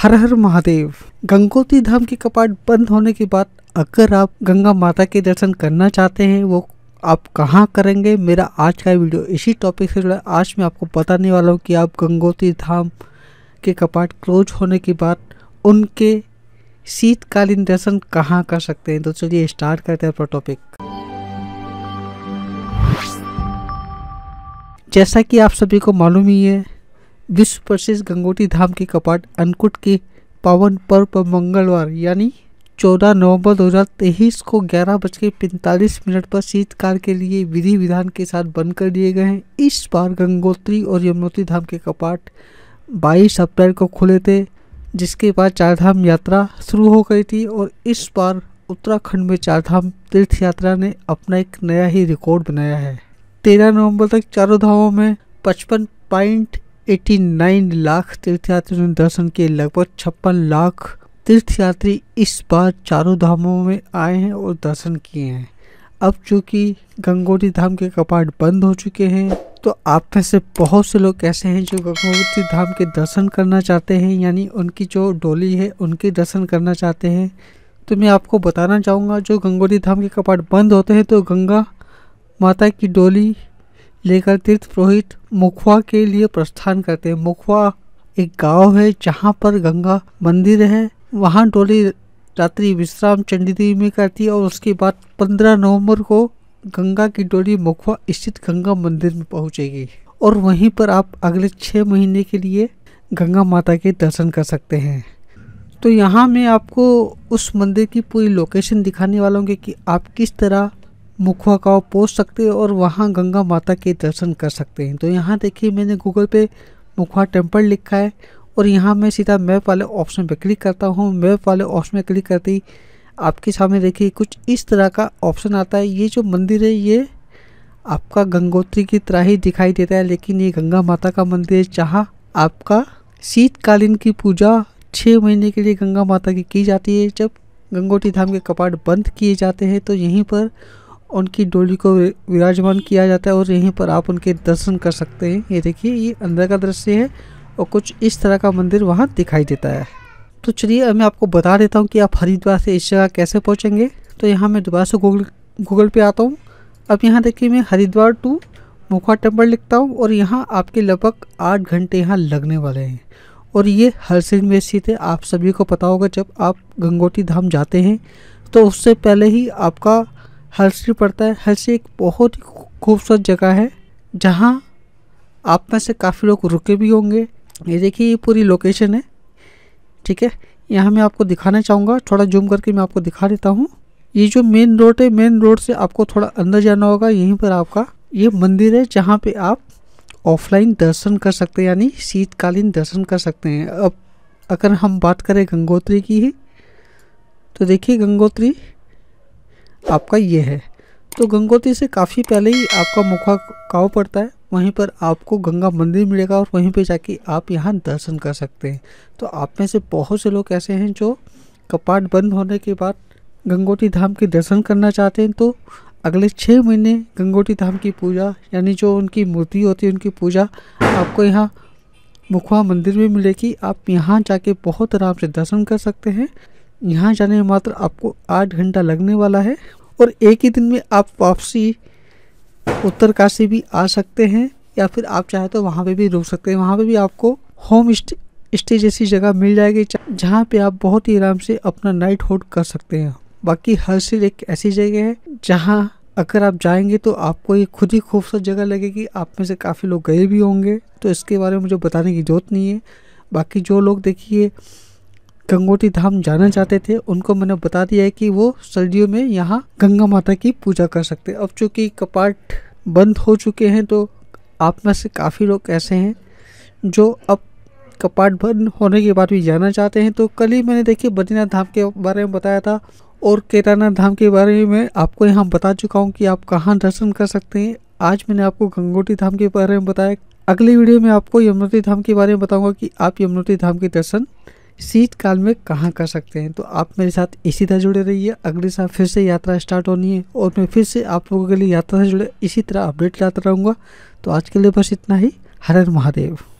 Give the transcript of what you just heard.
हर हर महादेव गंगोत्री धाम के कपाट बंद होने के बाद अगर आप गंगा माता के दर्शन करना चाहते हैं वो आप कहाँ करेंगे मेरा आज का वीडियो इसी टॉपिक से जुड़ा आज मैं आपको बताने वाला हूँ कि आप गंगोत्री धाम के कपाट क्लोज होने के बाद उनके शीतकालीन दर्शन कहाँ कर सकते हैं तो चलिए स्टार्ट करते हैं अपना टॉपिक जैसा कि आप सभी को मालूम ही है विश्व प्रसिद्ध गंगोटी धाम के कपाट अनकुट के पावन पर्व पर मंगलवार यानी 14 नवंबर 2023 को ग्यारह बज के पैंतालीस मिनट पर शीतकाल के लिए विधि विधान के साथ बंद कर दिए गए हैं इस बार गंगोत्री और यमुनोत्री धाम के कपाट 22 अप्रैल को खुले थे जिसके बाद चारधाम यात्रा शुरू हो गई थी और इस बार उत्तराखंड में चारधाम तीर्थ यात्रा ने अपना एक नया ही रिकॉर्ड बनाया है तेरह नवम्बर तक चारों धामों में पचपन पॉइंट 89 लाख तीर्थयात्रियों ने दर्शन किए लगभग छप्पन लाख तीर्थयात्री इस बार चारों धामों में आए हैं और दर्शन किए हैं अब चूँकि गंगोत्री धाम के कपाट बंद हो चुके हैं तो आप में से बहुत से लोग ऐसे हैं जो गंगोत्री धाम के दर्शन करना चाहते हैं यानी उनकी जो डोली है उनके दर्शन करना चाहते हैं तो मैं आपको बताना चाहूँगा जो गंगोत्री धाम के कपाट बंद होते हैं तो गंगा माता की डोली लेकर तीर्थ पुरोहित मुखवा के लिए प्रस्थान करते हैं मुखवा एक गांव है जहाँ पर गंगा मंदिर है वहाँ डोली रात्रि विश्राम चंडीदेवी में करती है और उसके बाद 15 नवंबर को गंगा की डोली मुखवा स्थित गंगा मंदिर में पहुंचेगी और वहीं पर आप अगले छः महीने के लिए गंगा माता के दर्शन कर सकते हैं तो यहाँ मैं आपको उस मंदिर की पूरी लोकेशन दिखाने वाला हूँ कि आप किस तरह मुखवा का पहुँच सकते हैं और वहाँ गंगा माता के दर्शन कर सकते हैं तो यहाँ देखिए मैंने गूगल पे मुखवा टेम्पल लिखा है और यहाँ मैं सीधा मैप वाले ऑप्शन पर क्लिक करता हूँ मैप वाले ऑप्शन में क्लिक करते ही आपके सामने देखिए कुछ इस तरह का ऑप्शन आता है ये जो मंदिर है ये आपका गंगोत्री की तरह ही दिखाई देता है लेकिन ये गंगा माता का मंदिर है जहाँ आपका शीतकालीन की पूजा छः महीने के लिए गंगा माता की की जाती है जब गंगोत्री धाम के कपाट बंद किए जाते हैं तो यहीं पर उनकी डोली को विराजमान किया जाता है और यहीं पर आप उनके दर्शन कर सकते हैं ये देखिए ये अंदर का दृश्य है और कुछ इस तरह का मंदिर वहाँ दिखाई देता है तो चलिए मैं आपको बता देता हूँ कि आप हरिद्वार से इस जगह कैसे पहुँचेंगे तो यहाँ मैं दोबारा से गूगल गूगल पे आता हूँ अब यहाँ देखिए मैं हरिद्वार टू मुखा टेम्पल लिखता हूँ और यहाँ आपके लगभग आठ घंटे यहाँ लगने वाले हैं और ये सिंह में स्थित है आप सभी को पता होगा जब आप गंगोटी धाम जाते हैं तो उससे पहले ही आपका हलसी पड़ता है हलसी एक बहुत ही खूबसूरत जगह है जहाँ आप में से काफ़ी लोग रुके भी होंगे ये देखिए ये पूरी लोकेशन है ठीक है यहाँ मैं आपको दिखाना चाहूँगा थोड़ा जूम करके मैं आपको दिखा देता हूँ ये जो मेन रोड है मेन रोड से आपको थोड़ा अंदर जाना होगा यहीं पर आपका ये मंदिर है जहाँ पे आप ऑफलाइन दर्शन कर सकते हैं यानी शीतकालीन दर्शन कर सकते हैं अब अगर हम बात करें गंगोत्री की ही तो देखिए गंगोत्री आपका ये है तो गंगोत्री से काफ़ी पहले ही आपका मुखा काव पड़ता है वहीं पर आपको गंगा मंदिर मिलेगा और वहीं पर जाके आप यहाँ दर्शन कर सकते हैं तो आप में से बहुत से लोग ऐसे हैं जो कपाट बंद होने के बाद गंगोटी धाम के दर्शन करना चाहते हैं तो अगले छः महीने गंगोटी धाम की पूजा यानी जो उनकी मूर्ति होती है उनकी पूजा आपको यहाँ मुखवा मंदिर में मिलेगी आप यहाँ जाके बहुत आराम से दर्शन कर सकते हैं यहाँ जाने में मात्र आपको आठ घंटा लगने वाला है और एक ही दिन में आप वापसी उत्तरकाशी भी आ सकते हैं या फिर आप चाहे तो वहाँ पे भी रुक सकते हैं वहाँ पे भी आपको होम स्टे जैसी जगह मिल जाएगी जहाँ पे आप बहुत ही आराम से अपना नाइट होल्ड कर सकते हैं बाकी हर सिर एक ऐसी जगह है जहाँ अगर आप जाएंगे तो आपको ये खुद ही खूबसूरत जगह लगेगी आप में से काफ़ी लोग गए भी होंगे तो इसके बारे में मुझे बताने की ज़रूरत नहीं है बाकी जो लोग देखिए गंगोटी धाम जाना चाहते थे उनको मैंने बता दिया है कि वो सर्दियों में यहाँ गंगा माता की पूजा कर सकते अब चूँकि कपाट बंद हो चुके हैं तो आप में से काफ़ी लोग ऐसे हैं जो अब कपाट बंद होने के बाद भी जाना चाहते हैं तो कल ही मैंने देखिए बद्रीनाथ धाम के बारे में बताया था और केदारनाथ धाम के बारे में आपको यहाँ बता चुका हूँ कि आप कहाँ दर्शन कर सकते हैं आज मैंने आपको गंगोटी धाम के बारे में बताया अगली वीडियो में आपको यमुनोत्री धाम के बारे में बताऊंगा कि आप यमुनोत्री धाम के दर्शन शीतकाल में कहाँ कर सकते हैं तो आप मेरे साथ इसी तरह जुड़े रहिए अगले साल फिर से यात्रा स्टार्ट होनी है और मैं फिर से आप लोगों के लिए यात्रा से जुड़े इसी तरह अपडेट लाता रहूँगा तो आज के लिए बस इतना ही हर हर महादेव